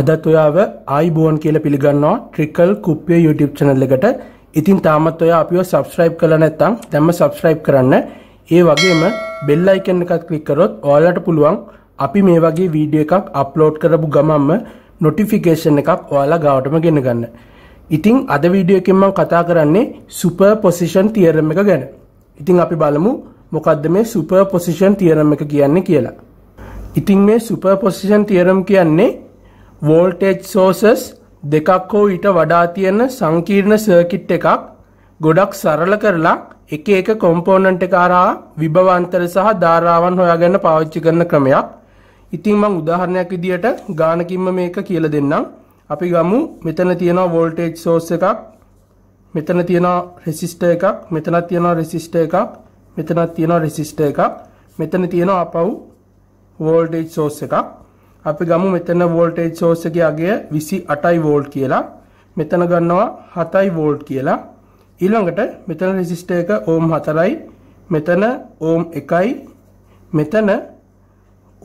අදත් ඔයාව ආයිබෝන් කියල පිළිගන්නවා ට්‍රිකල් කුප්පිය YouTube චැනල් එකට ඉතින් තාමත් ඔයා අපිව සබස්ක්‍රයිබ් කළ නැත්තම් දැම්ම සබස්ක්‍රයිබ් කරන්න ඒ වගේම බෙල් අයිකන් එකත් ක්ලික් කරොත් ඔයාලට පුළුවන් අපි මේ වගේ වීඩියෝ එකක් අප්ලෝඩ් කරපු ගමන්ම නොටිෆිකේෂන් එකක් ඔයාලා ගාවටම ගෙන ගන්න. ඉතින් අද වීඩියෝ එකෙන් මම කතා කරන්නේ සුපර් පොසිෂන් තියරම් එක ගැන. ඉතින් අපි බලමු මොකද්ද මේ සුපර් පොසිෂන් තියරම් එක කියන්නේ කියලා. ඉතින් මේ සුපර් පොසිෂන් තියරම් කියන්නේ වෝල්ටේජ් සෝසස් දෙකක් හෝ ඊට වඩා තියෙන සංකීර්ණ සර්කිට් එකක් ගොඩක් සරල කරලා එක එක කොම්පෝනන්ට් එක හරහා විභවාන්තර සහ ධාරාවන් හොයාගන්න පාවිච්චි කරන ක්‍රමයක්. ඉතින් මම උදාහරණයක් විදියට ගානකින්ම මේක කියලා දෙන්නම්. අපි ගමු මෙතන තියෙනවා වෝල්ටේජ් සෝස් එකක් මෙතන තියෙනවා රෙසිස්ටර් එකක් මෙතනත් තියෙනවා රෙසිස්ටර් එකක් මෙතනත් තියෙනවා රෙසිස්ටර් එකක් මෙතන තියෙනවා අපව් වෝල්ටේජ් සෝස් එකක් අපි ගමු මෙතන වෝල්ටේජ් සෝස් එකේ අගය 28යි වෝල්ට් කියලා. මෙතන ගන්නවා 7යි වෝල්ට් කියලා. ඊළඟට මෙතන රෙසිස්ටර් එක ඕම් 4යි, මෙතන ඕම් 1යි, මෙතන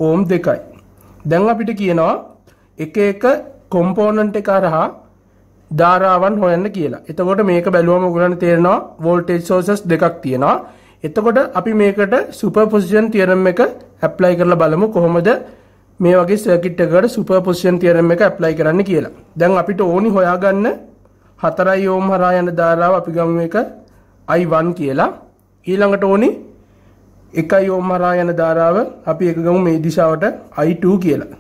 ඕම් 2යි. දැන් අපිට කියනවා එක එක කොම්පෝනන්ට් එක හරහා ධාරාවන් හොයන්න කියලා. එතකොට මේක බැලුවම ඔයගලන්ට තේරෙනවා වෝල්ටේජ් සෝසස් දෙකක් තියෙනවා. එතකොට අපි මේකට සුපර් පොසිෂන් තියරම් එක ඇප්ලයි කරලා බලමු කොහොමද මේ වගේ සර්කිට් එකකට සුපර්පොසිෂන් තියරම් එක ඇප්ලයි කරන්න කියලා. දැන් අපිට ඕනි හොයාගන්න 4 ඕම් හරහා යන ධාරාව අපි ගමු එක I1 කියලා. ඊළඟට ඕනි 1 ඕම් හරහා යන ධාරාව අපි එක ගමු මේ දිශාවට I2 කියලා.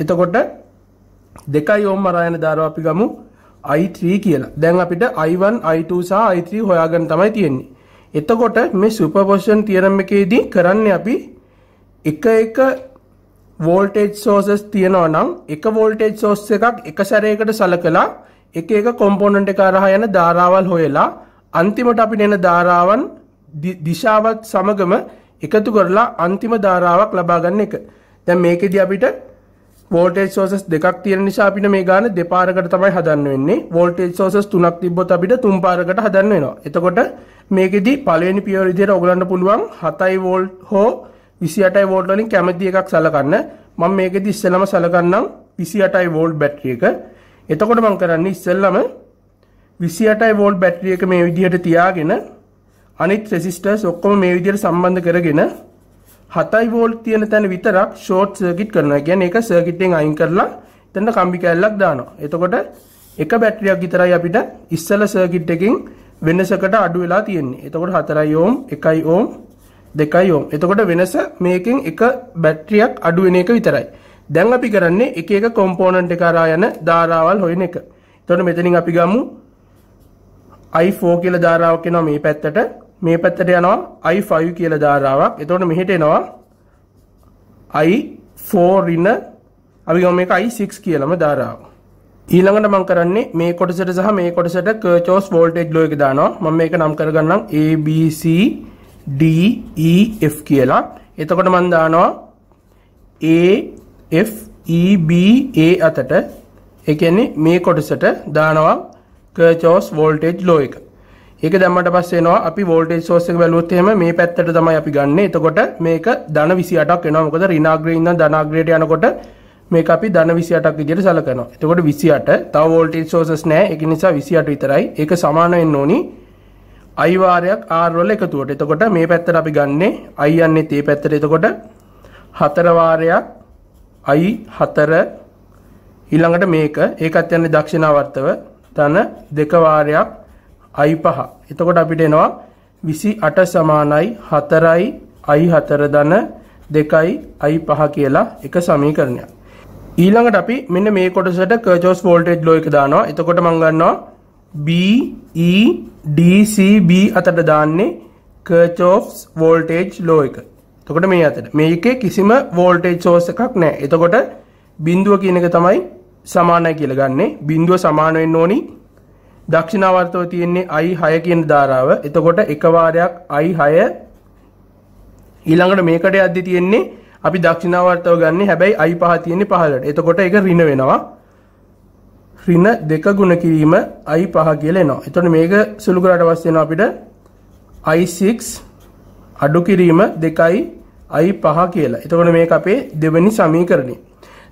එතකොට 2 ඕම් හරහා යන ධාරාව අපි ගමු I3 කියලා. දැන් අපිට I1, I2 සහ I3 හොයාගන්න තමයි තියෙන්නේ. එතකොට මේ සුපර්පොසිෂන් තියරම් එකේදී කරන්නේ අපි එක එක වෝල්ටේජ් සෝසස් තියෙනවා නම් එක වෝල්ටේජ් සෝස් එකක් එක සැරයකට සලකලා එක එක කොම්පොනන්ට් එක අරහා යන ධාරාවල් හොයලා අන්තිමට අපි නෙන ධාරාවන් දිශාවත් සමගම එකතු කරලා අන්තිම ධාරාවක් ලබා ගන්න එක. දැන් මේකෙදී අපිට වෝල්ටේජ් සෝසස් දෙකක් තියෙන නිසා අපිට මේ ගාන දෙපාරකට තමයි හදන්න වෙන්නේ. වෝල්ටේජ් සෝසස් තුනක් තිබ්බොත් අපිට තුන් පාරකට හදන්න වෙනවා. එතකොට මේකෙදී පළවෙනි පියවර විදිහට ඔයගලන්ට පුළුවන් 7 වෝල්ට් හෝ විසි අටයි වෝල්ට වලින් කැමති එකක් සලකන්න මම මේකෙදි ඉස්සෙල්ලම සලකන්නම් විසි අටයි වෝල්ට් බැටරිය එක එතකොට මම කරන්නේ ඉස්සෙල්ලම විසි අටයි වෝල්ට් බැටරිය එක මේ විදිහට තියාගෙන අනිත් රෙසිස්ටර්ස් ඔක්කොම මේ විදිහට සම්බන්ධ කරගෙන හතයි වෝල්ට් තියෙන තැන විතරක් ෂෝට් සර්කිට් කරනවා. කියන්නේ ඒක සර්කිට් එකෙන් අයින් කරලා එතනට කම්බි කැල්ලක් දානවා. එතකොට එක බැටරියක් විතරයි අපිට ඉස්සල සර්කිට් එකකින් වෙනසකට අඩු වෙලා තියෙන්නේ. එතකොට 4 ඕම් 1 ඕම් දෙකයි ඕම් එතකොට වෙනස මේකෙන් එක බැට්‍රියක් අඩුවෙන එක විතරයි දැන් අපි කරන්නේ එක එක කොම්පෝනන්ට් එක අරා යන ධාරාවල් හොයන එක එතකොට මෙතනින් අපි ගමු i4 කියලා ධාරාවක් එනවා මේ පැත්තට මේ පැත්තට යනවා i5 කියලා ධාරාවක් එතකොට මෙහෙට එනවා i4 රින අපි ගමු මේක i6 කියලාම ධාරාව ඊළඟට මම කරන්නේ මේ කොටසට සහ මේ කොටසට කර්චෝස් වෝල්ටේජ් ලෝ එක දානවා මම මේක නම් කරගන්නම් a b c D E F කියලා. එතකොට මම දානවා A F E B A අතට ඒ කියන්නේ මේ කොටසට දානවා Kirchhoff's voltage law එක. ඒක දැම්මට පස්සේ එනවා අපි වෝල්ටේජ් සෝස් එක බැලුවොත් එහෙම මේ පැත්තට තමයි අපි ගන්න. එතකොට මේක ධන 28ක් වෙනවා. මොකද ඍණාග්‍රේ ඉඳන් ධනාග්‍රේට යනකොට මේක අපි ධන 28ක් විදිහට සැලකනවා. එතකොට 28 තව වෝල්ටේජ් සෝසස් නැහැ. ඒක නිසා 28 විතරයි. ඒක සමාන වෙන්න ඕනි 0.5 අයිවාරයක් ආර්වල එකතුවට එතකොට මේ පැත්තට අපි ගන්නේ අයි යන්නේ තේ පැත්තට එතකොට හතරවාරයක් අයි හතර ඊළඟට මේක ඒකත් යන්නේ දක්ෂිණාවර්තව ධන දෙකවාරයක් අයි පහ එතකොට අපිට එනවා විසි අට සමානයි හතරයි අයි හතර දන දෙකයි අයි පහ කියලා එක සමීකරණයක් ඊළඟට අපි මෙන්න මේ කොටසට කර්චෝස් වෝල්ටේජ් ලෝ එක දානවා එතකොට මම ගන්නවා BEDCB e, අතට දාන්නේ කර්චෝෆ්ස් වෝල්ටේජ් ලෝ එක. එතකොට මේ අතට. මේකේ කිසිම වෝල්ටේජ් සෝස් එකක් නැහැ. එතකොට බිඳුව කියන එක තමයි සමානයි කියලා ගන්නෙ. බිඳුව සමාන වෙන්න ඕනි. දක්ෂිණාවර්තව තියෙන්නේ I6 කියන ධාරාව. එතකොට එක වාරයක් I6 ඊළඟට මේකට යද්දි තියෙන්නේ අපි දක්ෂිණාවර්තව ගන්න හැබැයි I5 තියෙන්නේ පහළට. එතකොට ඒක ඍණ වෙනවා. ඍණ දෙක ගුණ කිරීම i 5 කියලා එනවා. එතකොට මේක සුළු කරාට පස්සේ එනවා අපිට i6 අඩු කිරීම 2යි i 5 කියලා. එතකොට මේක අපේ දෙවෙනි සමීකරණය.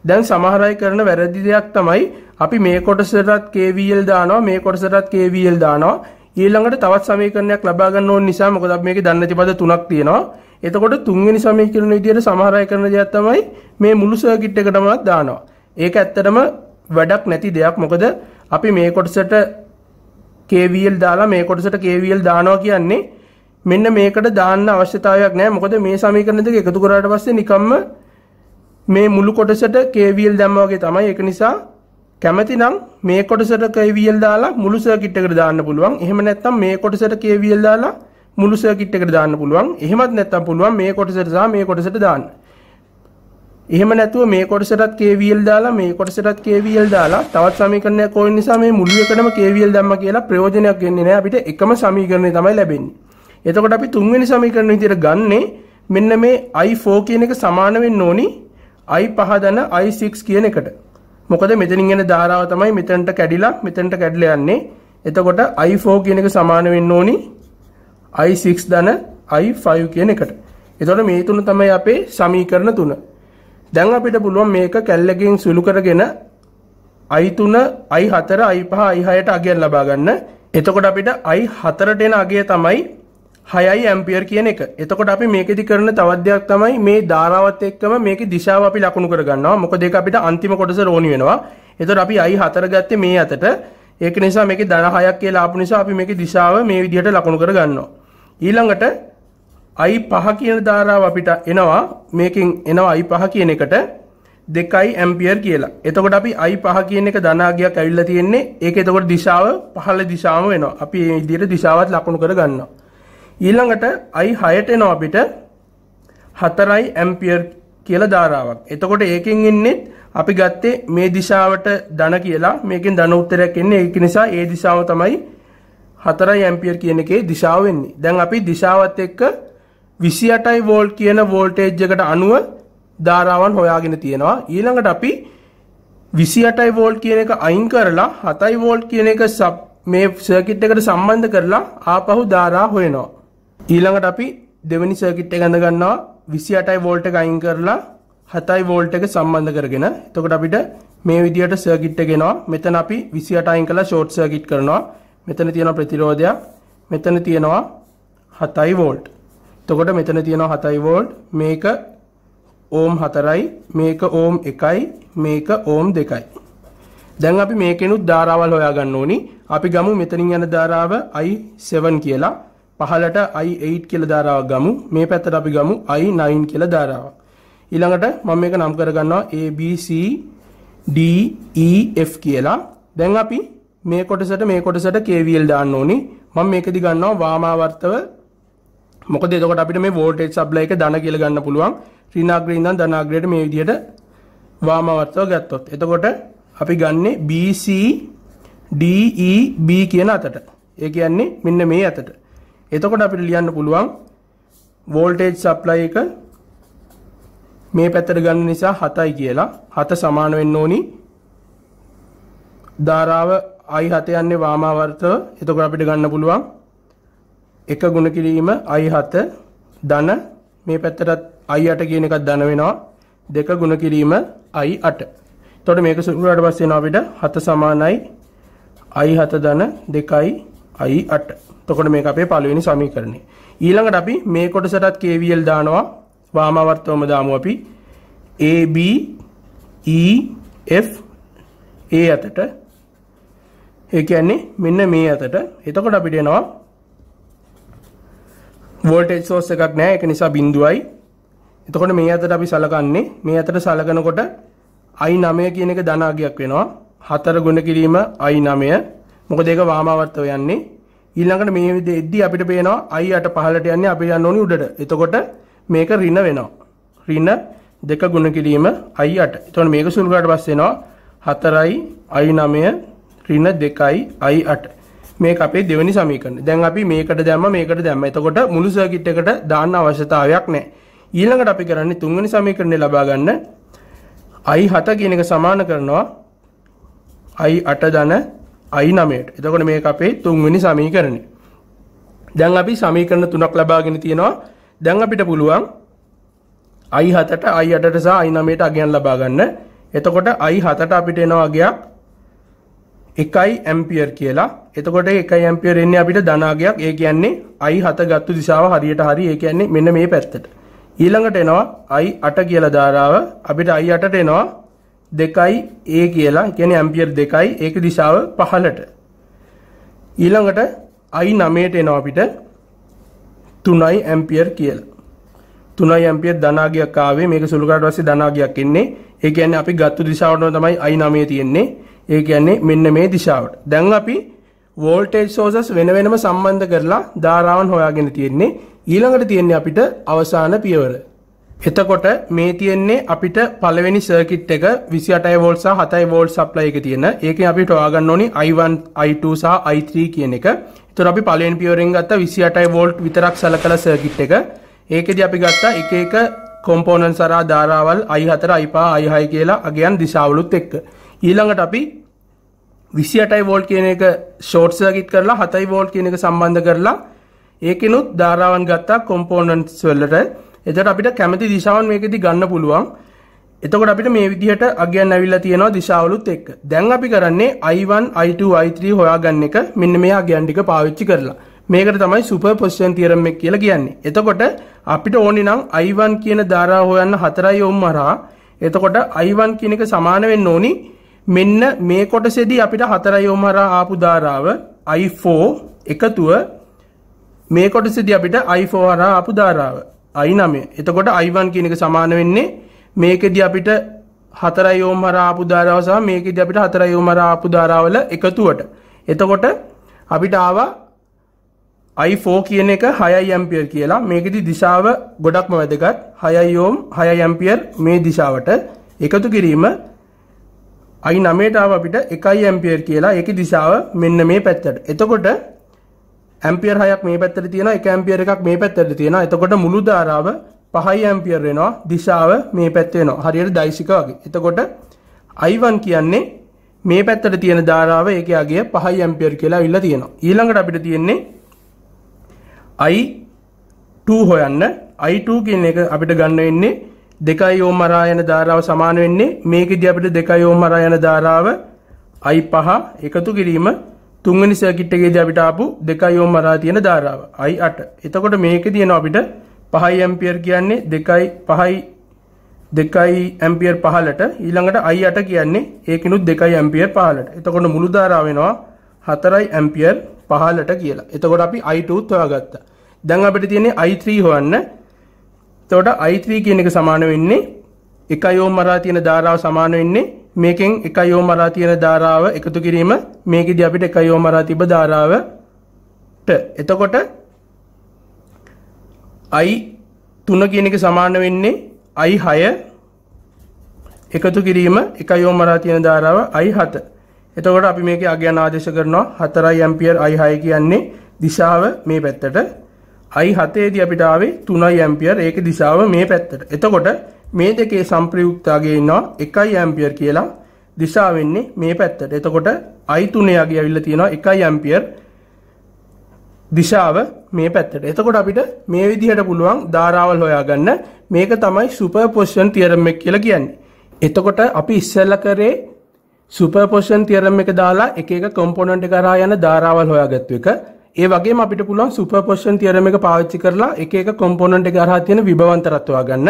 දැන් සමහර අය කරන වැරදි දෙයක් තමයි අපි මේ කොටසටත් KVL දානවා මේ කොටසටත් KVL දානවා ඊළඟට තවත් සමීකරණයක් ලබා ගන්න ඕන නිසා මොකද අපි මේකේ දන්නේ නැති පද තුනක් තියෙනවා. එතකොට තුන්වෙනි සමීකරණ විදියට සමහර අය කරන දෙයක් තමයි මේ මුළු සර්කිට් එකටම දානවා. ඒක ඇත්තටම වැඩක් නැති දෙයක් මොකද අපි මේ කොටසට KVL දාලා මේ කොටසට KVL දානවා කියන්නේ මෙන්න මේකට දාන්න අවශ්‍යතාවයක් නැහැ මොකද මේ සමීකරණ දෙක එකතු කරාට පස්සේ නිකම්ම මේ මුළු කොටසට KVL දැම්මා වගේ තමයි ඒක නිසා කැමතිනම් මේ කොටසට KVL දාලා මුළු සර්කිට් එකට දාන්න පුළුවන් එහෙම නැත්නම් මේ කොටසට KVL දාලා මුළු සර්කිට් එකට දාන්න පුළුවන් එහෙමත් නැත්නම් පුළුවන් මේ කොටසට සහ මේ කොටසට දාන්න එහෙම නැතුව මේ කොටසටත් KVL දාලා මේ කොටසටත් KVL දාලා තවත් සමීකරණයක් ඕන නිසා මේ මුළු එකටම KVL දැම්ම කියලා ප්‍රයෝජනයක් වෙන්නේ නැහැ අපිට එකම සමීකරණය තමයි ලැබෙන්නේ. එතකොට අපි තුන්වෙනි සමීකරණ විදිහට ගන්නේ මෙන්න මේ i4 කියන එක සමාන වෙන්න ඕනි i5 දන i6 කියන එකට. මොකද මෙතනින් එන ධාරාව තමයි මෙතනට කැඩිලා මෙතනට කැඩිලා යන්නේ. එතකොට i4 කියන එක සමාන වෙන්න ඕනි i6 දන i5 කියන එකට. එතකොට මේ තුන තමයි අපේ සමීකරණ තුන. දැන් අපිට පුළුවන් මේක කැල්ලකින් සුළු කරගෙන i3 i4 i5 i6ට අගයන් ලබා ගන්න. එතකොට අපිට i4ට එන අගය තමයි 6යි ඇම්පියර් කියන එක. එතකොට අපි මේකෙදි කරන තවත් දෙයක් තමයි මේ ධාරාවත් එක්කම මේකේ දිශාව අපි ලකුණු කරගන්නවා. මොකද ඒක අපිට අන්තිම කොටස රෝණි වෙනවා. එතකොට අපි i4 ගත්තේ මේ අතට. ඒක නිසා මේකේ ධන 6ක් කියලා ආපු නිසා අපි මේකේ දිශාව මේ විදිහට ලකුණු කරගන්නවා. ඊළඟට i 5 කියන ධාරාව අපිට එනවා මේකෙන් එනවා i 5 කියන එකට 2යි ඇම්පියර් කියලා. එතකොට අපි i 5 කියන එක ධනාගයක් ඇවිල්ලා තියෙන්නේ. ඒක එතකොට දිශාව පහළ දිශාවම වෙනවා. අපි මේ විදිහට දිශාවත් ලකුණු කර ගන්නවා. ඊළඟට i 6ට එනවා අපිට 4යි ඇම්පියර් කියලා ධාරාවක්. එතකොට ඒකෙන් එන්නේ අපි ගත්තේ මේ දිශාවට ධන කියලා. මේකෙන් ධන උත්තරයක් එන්නේ. ඒක නිසා ඒ දිශාව තමයි 4යි ඇම්පියර් කියන එකේ දිශාව වෙන්නේ. දැන් අපි දිශාවත් එක්ක විසි අටයි වෝල් කියන වෝල්ටේජ් එකට අනුව ධාරාවන් හොයාගෙන තියෙනවා ඊළඟට අපි විසි අටයි වෝල් කියන එක අයින් කරලා හතයි වෝල් කියන එක සබ් මේ සර්කිට් එකට සම්බන්ධ කරලා ආපහු ධාරා හොයනවා ඊළඟට අපි දෙවැනි සර්කිට් එක ගන්නවා විසි අටයි වෝල්ට එක අයින් කරලා හතයි වෝල්ට එක සම්බන්ධ කරගෙන එතකොට අපිට මේ විදියට සර්කිට් එක එනවා මෙතන අපි විසි අට අයින් කළා ෂෝට් සර්කිට් කරනවා මෙතන තියෙන ප්‍රතිරෝධයක් මෙතන තියෙනවා හතයි වෝල්ට් එතකොට මෙතන තියෙනවා 7 වෝල්ට් මේක ඕම් 4යි මේක ඕම් 1යි මේක ඕම් 2යි දැන් අපි මේකෙනුත් ධාරාවල් හොයාගන්න ඕනි අපි ගමු මෙතනින් යන ධාරාව I7 කියලා පහලට I8 කියලා ධාරාවක් ගමු මේ පැත්තට අපි ගමු I9 කියලා ධාරාවක් ඊළඟට මම මේක නම් කරගන්නවා A B C D E F කියලා දැන් අපි මේ කොටසට මේ කොටසට KVL දාන්න ඕනි මම මේකදි ගන්නවා වාමාවර්තව මොකද එතකොට අපිට මේ වෝල්ටේජ් සප්ලයි එක ධන කියලා ගන්න පුළුවන් ඍණාග්‍රේ ඉඳන් ධනාග්‍රයට මේ විදිහට වාමාවර්තව ගත්තොත්. එතකොට අපි ගන්නේ BC DE B කියන අතට. ඒ කියන්නේ මෙන්න මේ අතට. එතකොට අපිට ලියන්න පුළුවන් වෝල්ටේජ් සප්ලයි එක මේ පැත්තට ගන්න නිසා 7යි කියලා 7 සමාන වෙන්න ඕනි ධාරාව i7 යන්නේ වාමාවර්තව එතකොට අපිට ගන්න පුළුවන් 0.5 එක ගුණ කිරීම i 7 ධන මේ පැත්තටත් i 8 කියන එකක් ධන වෙනවා දෙක ගුණ කිරීම i 8 එතකොට මේක සුරුවාට පස්සේ එනවා අපිට 7 සමානයි i 7 ධන 2යි i 8 එතකොට මේක අපේ පළවෙනි සමීකරණය ඊළඟට අපි මේ කොටසටත් KVL දානවා වාමාවර්තවම දාමු අපි A B E F A අතට ඒ කියන්නේ මෙන්න මේ අතට එතකොට අපිට එනවා වෝල්ටේජ් සෝස් එකක් නැහැ ඒක නිසා බිඳුවයි. එතකොට මේ අතට අපි සලකන්නේ මේ අතට සලකනකොට i9 කියන එක ධන අගයක් වෙනවා. 4 ගුණ කිරීම i9. මොකද ඒක වාමාවර්තව යන්නේ. ඊළඟට මේ විදිහෙද්දී අපිට පේනවා i8 පහළට යන්නේ අපි යන්න ඕනි උඩට. එතකොට මේක ඍණ වෙනවා. ඍණ 2 ගුණ කිරීම i8. එතකොට මේක සුළු කරාට පස්සේ එනවා 4i i9 ඍණ 2i i8. මේක අපේ දෙවෙනි සමීකරණය. දැන් අපි මේකට දැම්ම මේකට දැම්ම. එතකොට මුළු සර්කිට් එකට දාන්න අවශ්‍යතාවයක් නැහැ. ඊළඟට අපි කරන්නේ තුන්වෙනි සමීකරණය ලබා ගන්න i7 කියන එක සමාන කරනවා i8 ධන i9ට. එතකොට මේක අපේ තුන්වෙනි සමීකරණය. දැන් අපි සමීකරණ තුනක් ලබාගෙන තියෙනවා. දැන් අපිට පුළුවන් i7ට i8ට සහ i9ට අගයන් ලබා ගන්න. එතකොට i7ට අපිට එනවා අගයක් එකයි ඇම්පියර් කියලා එතකොට එකයි ඇම්පියර් එන්නේ අපිට ධනාගයක් ඒ කියන්නේ අයි හත ගත්තු දිසාව හරියට හරි ඒ කියන්නේ මෙන්න මේ පැත්තට ඊළඟට එනවා අයි අට කියලා ධාරාව අපිට අයි අටට එනවා දෙකයි ඒ කියලා කියන්නේ ඇම්පියර් දෙකයි ඒක දිශාව පහළට ඊළඟට අයි නමයට එනවා අපිට තුනයි ඇම්පියර් කියලා තුනයි ඇම්පියර් ධනාගයක් ආවේ මේක සුළු කරලා පස්සේ ධනාගයක් එන්නේ ඒ කියන්නේ අපි ගත්තු දිශාවටම තමයි අයි නමය තියෙන්නේ ඒ කියන්නේ මෙන්න මේ දිශාවට. දැන් අපි වෝල්ටේජ් සෝසස් වෙන වෙනම සම්බන්ධ කරලා ධාරාවන් හොයාගෙන තියෙන්නේ ඊළඟට තියෙන්නේ අපිට අවසාන පියවර. එතකොට මේ තියෙන්නේ අපිට පළවෙනි සර්කිට් එක 28 වෝල්ට් සහ 7 වෝල්ට් සප්ලයි එක තියෙන. ඒකෙන් අපිට හොයාගන්න ඕනි I1, I2 සහ I3 කියන එක. ඒතර අපි පළවෙනි පියවරෙන් ගත්ත 28 වෝල්ට් විතරක් සලකලා සර්කිට් එක. ඒකෙදි අපි ගත්ත එක එක කොම්පෝනන්ට් සරා ධාරාවල් I4, I5, I6 කියලා අගයන් දිශාවලුත් එක්ක. ඊළඟට අපි විසි අටයි වෝල් කියන එක ෂෝට් සර්කිට් කරලා හතයි වෝල් කියන එක සම්බන්ධ කරලා ඒකෙනුත් ධාරාවන් ගත්තා කොම්පෝනන්ට්ස් වලට එතකොට අපිට කැමති දිශාවන් මේකෙදි ගන්න පුළුවන් එතකොට අපිට මේ විදිහට අගයන් ඇවිල්ලා තියෙනවා දිශාවලුත් එක්ක දැන් අපි කරන්නේ i1 i2 i3 හොයාගන්න එක මෙන්න මේ අගයන් ටික පාවිච්චි කරලා මේකට තමයි සුපර් පොසිෂන් තියරම් එක කියලා කියන්නේ. එතකොට අපිට ඕනි නම් i1 කියන ධාරාව හොයන්න 4 ohm හරහා එතකොට i1 කියන එක සමාන වෙන්න ඕනි මෙන්න මේ කොටසෙදී අපිට හතරයි යොමහරා ආපු ධාරාව i4 එකතුව මේ කොටසෙදී අපිට i4 හරහා ආපු ධාරාව i9. එතකොට i1 කියන එක සමාන වෙන්නේ මේකෙදී අපිට හතරයි යොමහරා ආපු ධාරාව සහ මේකෙදී අපිට හතරයි යොමහරා ආපු ධාරාවල එකතුවට. එතකොට අපිට ආවා i4 කියන එක 6 ඇම්පියර් කියලා. මේකෙදි දිශාව ගොඩක්ම වැදගත්. 6 යෝම් 6 ඇම්පියර් මේ දිශාවට එකතු කිරීම අයි නමේටාව අපිට එකයි ඇම්පියර් කියලා එක දිසාව මෙන්න මේ පැත්තට එතකොට ඇම්පියර් හයක් මේ පැත්තට තියෙන එක ඇම්පියර් එකක් මේ පැත්තට තියෙන එතකොට මුළු ධාරාව පහයි ඇම්පියර් වෙනවා දිශාව මේ පැත්ත වෙනවා හරියට දයිසික වගේ එතකොට I1 කියන්නේ මේ පැත්තට තියෙන ධාරාව ඒකේ අගය පහයි ඇම්පියර් කියලා අවිල්ලා තියෙනවා ඊළඟට අපිට තියෙන්නේ I2 හොයන්න I2 කියන එක අපිට ගන්න වෙන්නේ දෙකයි ඕමරා යන ධාරාව සමාන වෙන්නේ මේකෙදී අපිට දෙකයි ඕමරා යන ධාරාව i පහ එකතු කිරීම තුන්වෙනි සර්කිට් එකේදී අපිට ආපු දෙකයි ඕමරා තියෙන ධාරාව i 8. එතකොට මේකෙදී එනවා අපිට 5 ඇම්පියර් කියන්නේ 2යි 5යි 2යි ඇම්පියර් 15ට ඊළඟට i 8 කියන්නේ ඒකිනුත් 2යි ඇම්පියර් 15ට. එතකොට මුළු ධාරාව වෙනවා 4යි ඇම්පියර් 15ට කියලා. එතකොට අපි i2 හොයාගත්තා. දැන් අපිට තියෙන්නේ i3 හොයන්න. එතකොට I3 කියන එක සමාන වෙන්නේ 1 ohm අරා තියෙන ධාරාව සමාන වෙන්නේ මේකෙන් 1 ohm අරා තියෙන ධාරාව එකතු කිරීම මේකෙදී අපිට 1 ohm අරා තිබ්බ ධාරාවට එතකොට I3 කියන එක සමාන වෙන්නේ I6 එකතු කිරීම 1 ohm අරා තියෙන ධාරාව I7 එතකොට අපි මේකේ අගයන් ආදේශ කරනවා 4 ampere I6 කියන්නේ දිශාව මේ පැත්තට අයි හතේදී අපිට ආවේ 3යි ඇම්පියර් ඒකේ දිශාව මේ පැත්තට. එතකොට මේ දෙකේ සම්ප්‍රයුක්තතාවය ඉන්නවා 1යි ඇම්පියර් කියලා දිශාව වෙන්නේ මේ පැත්තට. එතකොට අයි 3 යගේ අවිල්ල තියෙනවා 1යි ඇම්පියර් දිශාව මේ පැත්තට. එතකොට අපිට මේ විදිහට පුළුවන් ධාරාවල් හොයාගන්න. මේක තමයි සුපර්පොසිෂන් තියරම් එක කියලා කියන්නේ. එතකොට අපි ඉස්සෙල්ලා කරේ සුපර්පොසිෂන් තියරම් එක දාලා එක එක කම්පොනන්ට් එක හරහා යන ධාරාවල් හොයාගත්තු එක. ඒ වගේම අපිට පුළුවන් සුපර්පොසිෂන් තියරම් එක පාවිච්චි කරලා එක එක කොම්පොනන්ට් එක හරහා තියෙන විභවන්තරත් හොයාගන්න.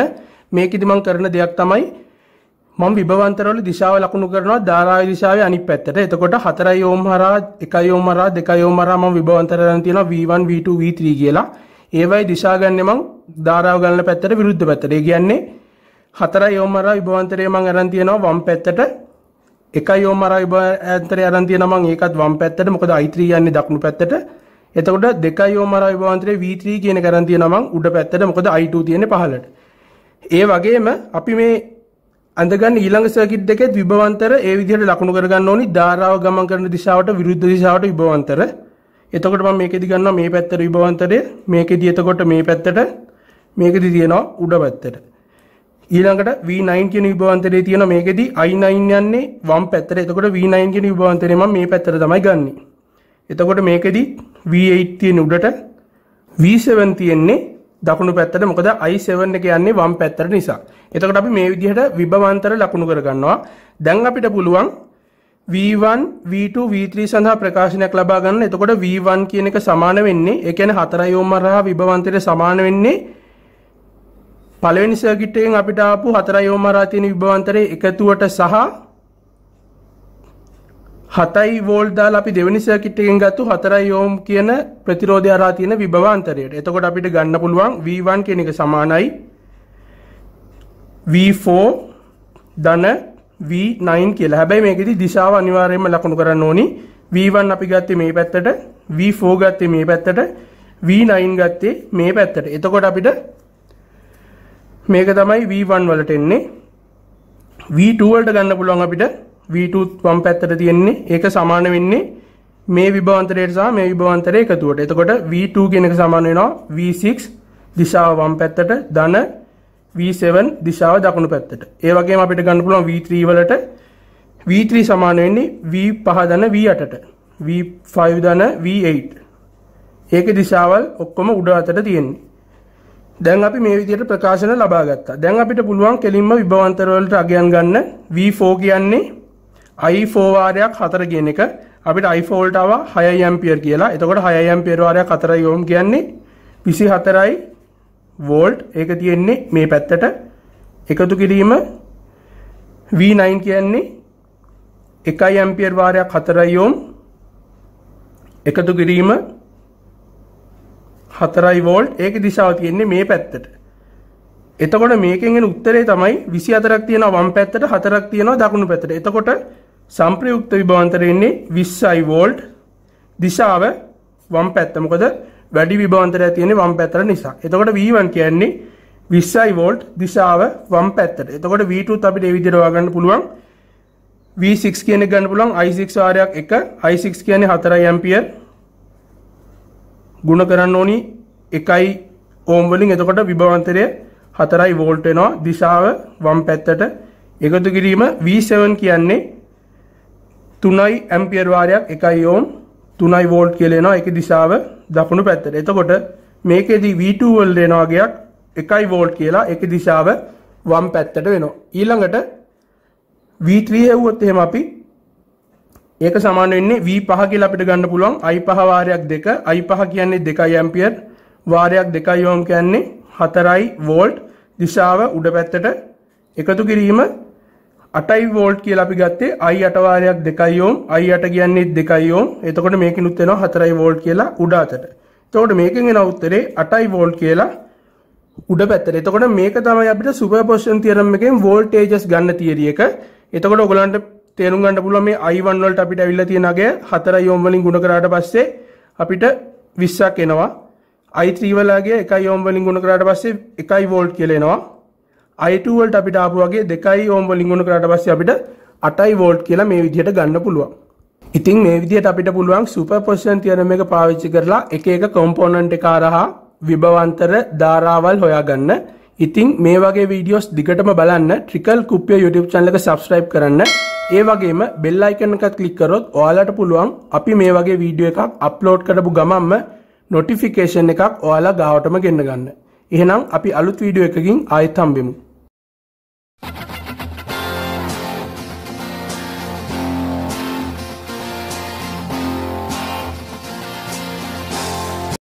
මේකෙදි මම කරන දෙයක් තමයි මම විභවන්තරවල දිශාව ලකුණු කරනවා ධාරාවේ දිශාවේ අනිත් පැත්තට. එතකොට 4 ඕම් හරහා 1 ඕම් හරහා 2 ඕම් හරහා මම විභවන්තර ගන්න තියෙනවා V1 V2 V3 කියලා. ඒවයි දිශා ගන්නේ මම ධාරාව ගන්න පැත්තට විරුද්ධ පැත්තට. ඒ කියන්නේ 4 ඕම් හරහා විභවන්තරය මම අරන් තියෙනවා වම් පැත්තට. 1 ඕම් හරහා විභවන්තරය අරන් තියෙනවා මම ඒකත් වම් පැත්තට. මොකද I3 යන්නේ දකුණු පැත්තට. එතකොට දෙකයි යෝමර විභවාන්තරේ V3 කියන කරන් තියෙනවා මං උඩ පැත්තට මොකද I2 තියෙන්නේ පහළට. ඒ වගේම අපි මේ අඳගන්න ඊළඟ සර්කිට් දෙකෙත් විභවාන්තර ඒ විදිහට ලකුණු කරගන්න ඕනි ධාරාව ගමන් කරන දිශාවට විරුද්ධ දිශාවට විභවාන්තර. එතකොට මම මේකෙදි ගන්නවා මේ පැත්තට විභවාන්තරය මේකෙදි එතකොට මේ පැත්තට මේකෙදි තියෙනවා උඩ පැත්තට. ඊළඟට V9 කියන විභවාන්තරේ තියෙනවා මේකෙදි I9 යන්නේ වම් පැත්තට. එතකොට V9 කියන විභවාන්තරේ මම මේ පැත්තට තමයි ගන්නේ. එතකොට මේකෙදි V8 තියෙන උඩට V7 තියෙන්නේ දකුණු පැත්තට මොකද i7 එක යන්නේ වම් පැත්තට නිසා. එතකොට අපි මේ විදිහට විභවාන්තර ලකුණු කරගන්නවා. දැන් අපිට පුළුවන් V1, V2, V3 සඳහා ප්‍රකාශනයක් ලබා ගන්න. එතකොට V1 කියන එක සමාන වෙන්නේ ඒ කියන්නේ 4 ohm හරහා විභවාන්තරය සමාන වෙන්නේ පළවෙනි සර්කිට් එකෙන් අපිට ආපු 4 ohm හරහා තියෙන විභවාන්තරයේ එකතුවට සහ හතයි වෝල්ඩාල් අපි දෙවනි සර්කිට්ටකෙන් ගත්තු හතරයි යෝම් කියන ප්‍රතිරෝධය අරා තියෙන විභවාන්තරයට එතකොට අපිට ගන්න පුළුවන් V1 කෙනෙක සමානයි V4 ධන V9 කියලා හැබැයි මේකෙදි දිශාව අනිවාර්යයෙන්ම ලකුණු කරන්න ඕනි V1 අපි ගත්තේ මේ පැත්තට V4 ගත්තේ මේ පැත්තට V9 ගත්තේ මේ පැත්තට එතකොට අපිට මේක තමයි V1 වලට එන්නේ V2 වලට ගන්න පුළුවන් අපිට V2ත් වම් පැත්තට තියෙන්නේ ඒක සමාන වෙන්නේ මේ විභවන්තරයට සහ මේ විභවන්තරය එකතුවට. එතකොට V2 කියන එක සමාන වෙනවා V6 දිශාව වම් පැත්තට ධන V7 දිශාව දකුණු පැත්තට. ඒ වගේම අපිට ගන්න පුළුවන් V3 වලට V3 සමාන වෙන්නේ V5 ධන V8ට. V5 ධන V8. ඒකේ දිශාවල් ඔක්කොම උඩ අතට තියෙන්නේ. දැන් අපි මේ විදිහට ප්‍රකාශන ලබා ගත්තා. දැන් අපිට පුළුවන් කෙලින්ම විභවන්තර වලට අගයන් ගන්න V4 කියන්නේ i4වාරයක් 4 කියන එක අපිට i4 වලට ආවා 6 ඇම්පියර් කියලා. එතකොට 6 ඇම්පියර් වාරයක් 4 ඕම් කියන්නේ 24යි වෝල්ට්. ඒක තියෙන්නේ මේ පැත්තට එකතු කිරීම V9 කියන්නේ 1 ඇම්පියර් වාරයක් 4 ඕම් එකතු කිරීම 4යි වෝල්ට්. ඒකේ දිශාව තියෙන්නේ මේ පැත්තට. එතකොට මේකෙන් එන උත්තරේ තමයි 24ක් තියෙනවා වම් පැත්තට 4ක් තියෙනවා දකුණු පැත්තට. එතකොට සම්ප්‍රයුක්ත විභවාන්තරය එන්නේ 20යි වෝල්ට් දිශාව වම් පැත්ත. මොකද වැඩි විභවාන්තරය තියෙන්නේ වම් පැත්තට නිසා. එතකොට V1 කියන්නේ 20යි වෝල්ට් දිශාව වම් පැත්තට. එතකොට V2ත් අපිට ඒ විදිහට හොයාගන්න පුළුවන්. V6 කියන එක ගන්න පුළුවන් I6 වාරයක් 1 I6 කියන්නේ 4 ඇම්පියර් ගුණ කරන්න ඕනි 1යි ඕම් වලින් එතකොට විභවාන්තරය 4යි වෝල්ට් වෙනවා දිශාව වම් පැත්තට එකතු කිරීම V7 කියන්නේ 3යි ඇම්පියර් වාරයක් 1යි ඕම් 3යි වෝල්ට් කියලා එනවා ඒකේ දිශාව දකුණු පැත්තට. එතකොට මේකෙදි V2 වල එනවා ගයක් 1යි වෝල්ට් කියලා ඒකේ දිශාව වම් පැත්තට වෙනවා. ඊළඟට V3 හෙව්වොත් එහෙම අපි ඒක සමාන වෙන්නේ V5 කියලා අපිට ගන්න පුළුවන් I5 වාරයක් 2 I5 කියන්නේ 2යි ඇම්පියර් වාරයක් 2යි ඕම් කියන්නේ 4යි වෝල්ට් දිශාව උඩ පැත්තට එකතු කිරීම 8යි වෝල්ට් කියලා අපි ගත්තේ i 8 වාරයක් 2 ඕම් i 8 කියන්නේ 2 ඕම්. එතකොට මේකිනුත් වෙනවා 4යි වෝල්ට් කියලා උඩ අතට. එතකොට මේකෙන් එන උත්තරේ 8යි වෝල්ට් කියලා උඩ පැත්තට. එතකොට මේක තමයි අපිට සුපර්පොසිෂන් තියරම් එකෙන් වෝල්ටේජස් ගන්න තියරි එක. එතකොට ඔයගලන්ට තේරුම් ගන්න පුළුවන් මේ i1 වලට අපිට අවිල්ලා තියෙන අගය 4 ඕම් වලින් ගුණ කරාට පස්සේ අපිට 20ක් එනවා. i3 වලගේ 1 ඕම් වලින් ගුණ කරාට පස්සේ 1 වෝල්ට් කියලා එනවා. අයිටවල්ට අපිට ආපුුවගේ දෙකයි ඕම්බ ලිංගුණු කරට පස්ස අපිට අටයි වෝල්ට් කියලා මේ විදිහට ගන්න පුළුවන් ඉතින් මේ විදිහට අපිට පුළුවන් සුපපොෂන් තියරම එක පාවිච්චි කරලා එක එක කොම්පෝනන්ට කාරහා විභවන්තර ධාරාවල් හොයාගන්න ඉතිං මේ වගේ වීඩියෝස් දිගටම බලන්න ට්‍රිකල් කුපිය YouTube චැනලක සබස්ක්‍රයිබ් කරන්න ඒ වගේම බෙල් අයිකන් එකත් ක්ලික් කරොත් ඔයාලට පුළුවන් අපි මේ වගේ වීඩියෝ එකක් අප්ලෝඩ් කරපු ගමම්ම නොටිෆිකේෂන් එකක් ඔයාලා ගාවටම ගෙන්න ගන්න එහෙනම් අපි අලුත් වීඩියෝ එකකින් ආයෙත් හම්බෙමු